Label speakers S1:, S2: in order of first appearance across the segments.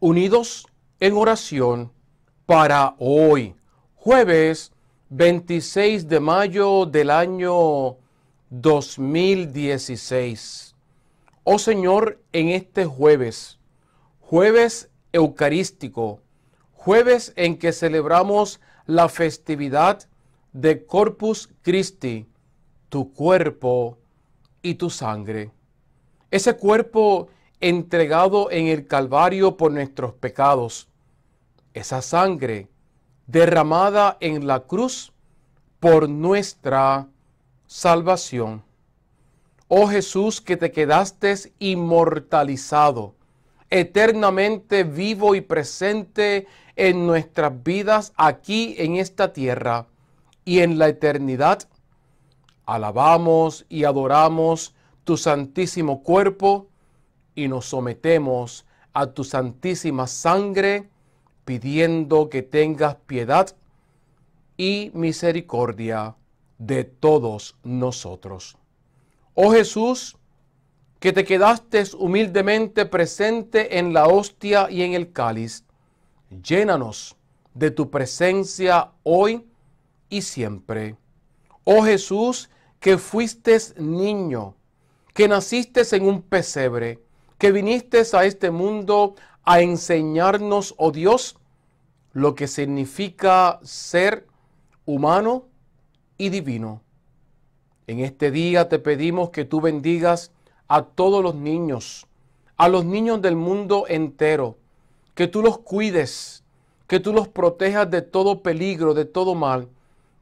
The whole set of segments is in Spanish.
S1: unidos en oración para hoy, jueves 26 de mayo del año 2016. Oh Señor, en este jueves, jueves eucarístico, jueves en que celebramos la festividad de Corpus Christi, tu cuerpo y tu sangre. Ese cuerpo entregado en el Calvario por nuestros pecados. Esa sangre derramada en la cruz por nuestra salvación. Oh Jesús, que te quedaste inmortalizado, eternamente vivo y presente en nuestras vidas aquí en esta tierra y en la eternidad. Alabamos y adoramos tu santísimo cuerpo y nos sometemos a tu santísima sangre, pidiendo que tengas piedad y misericordia de todos nosotros. Oh Jesús, que te quedaste humildemente presente en la hostia y en el cáliz, llénanos de tu presencia hoy y siempre. Oh Jesús, que fuiste niño, que naciste en un pesebre, que viniste a este mundo a enseñarnos, oh Dios, lo que significa ser humano y divino. En este día te pedimos que tú bendigas a todos los niños, a los niños del mundo entero, que tú los cuides, que tú los protejas de todo peligro, de todo mal,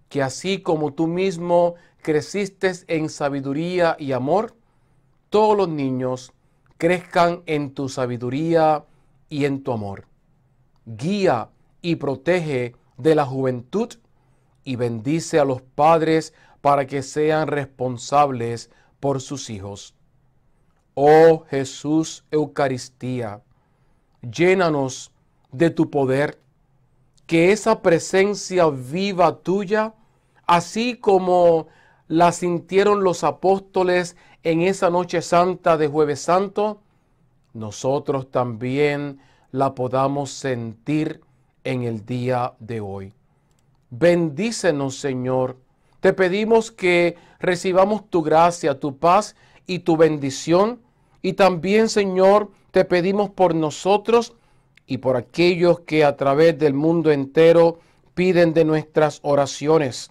S1: que así como tú mismo creciste en sabiduría y amor, todos los niños crezcan en tu sabiduría y en tu amor. Guía y protege de la juventud y bendice a los padres para que sean responsables por sus hijos. Oh Jesús Eucaristía, llénanos de tu poder, que esa presencia viva tuya, así como la sintieron los apóstoles en esa noche santa de jueves santo, nosotros también la podamos sentir en el día de hoy. Bendícenos, Señor. Te pedimos que recibamos tu gracia, tu paz y tu bendición. Y también, Señor, te pedimos por nosotros y por aquellos que a través del mundo entero piden de nuestras oraciones,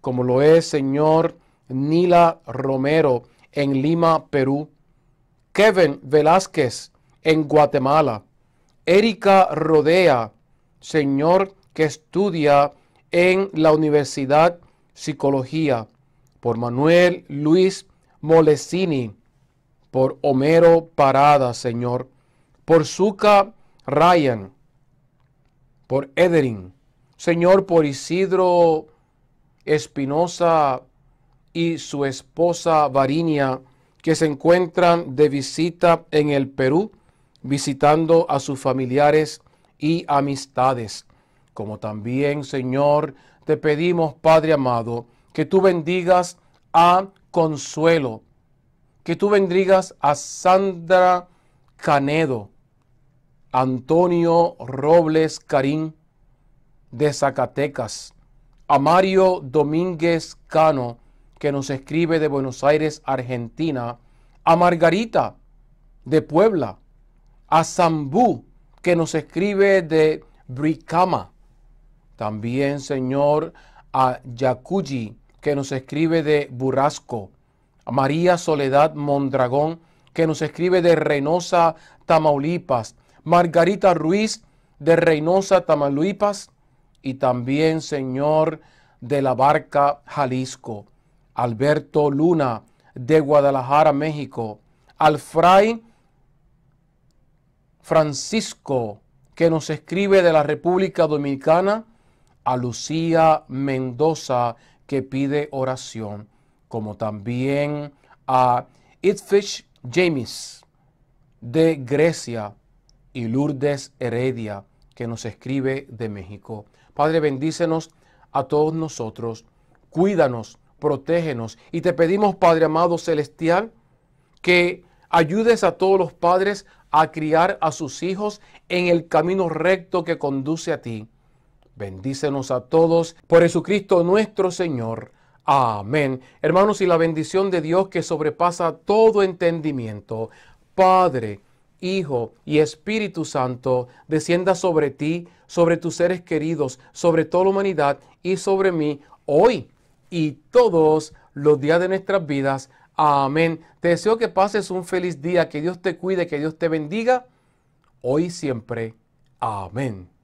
S1: como lo es, Señor, Nila Romero en Lima, Perú, Kevin Velázquez en Guatemala, Erika Rodea, señor que estudia en la Universidad Psicología, por Manuel Luis Molesini, por Homero Parada, señor, por Zuka Ryan, por Ederin, señor, por Isidro Espinosa y su esposa Varinia, que se encuentran de visita en el Perú, visitando a sus familiares y amistades. Como también, Señor, te pedimos, Padre amado, que tú bendigas a Consuelo, que tú bendigas a Sandra Canedo, Antonio Robles Carín de Zacatecas, a Mario Domínguez Cano, que nos escribe de Buenos Aires, Argentina, a Margarita de Puebla, a Zambú, que nos escribe de Bricama, también, Señor, a Yacuyi, que nos escribe de Burrasco, a María Soledad Mondragón, que nos escribe de Reynosa, Tamaulipas, Margarita Ruiz de Reynosa, Tamaulipas, y también, Señor, de la Barca, Jalisco. Alberto Luna de Guadalajara, México, al fray Francisco que nos escribe de la República Dominicana, a Lucía Mendoza que pide oración, como también a Itfish James de Grecia y Lourdes Heredia que nos escribe de México. Padre, bendícenos a todos nosotros, cuídanos protégenos. Y te pedimos, Padre amado celestial, que ayudes a todos los padres a criar a sus hijos en el camino recto que conduce a ti. Bendícenos a todos por Jesucristo nuestro Señor. Amén. Hermanos, y la bendición de Dios que sobrepasa todo entendimiento, Padre, Hijo y Espíritu Santo, descienda sobre ti, sobre tus seres queridos, sobre toda la humanidad y sobre mí hoy y todos los días de nuestras vidas. Amén. Te deseo que pases un feliz día, que Dios te cuide, que Dios te bendiga, hoy y siempre. Amén.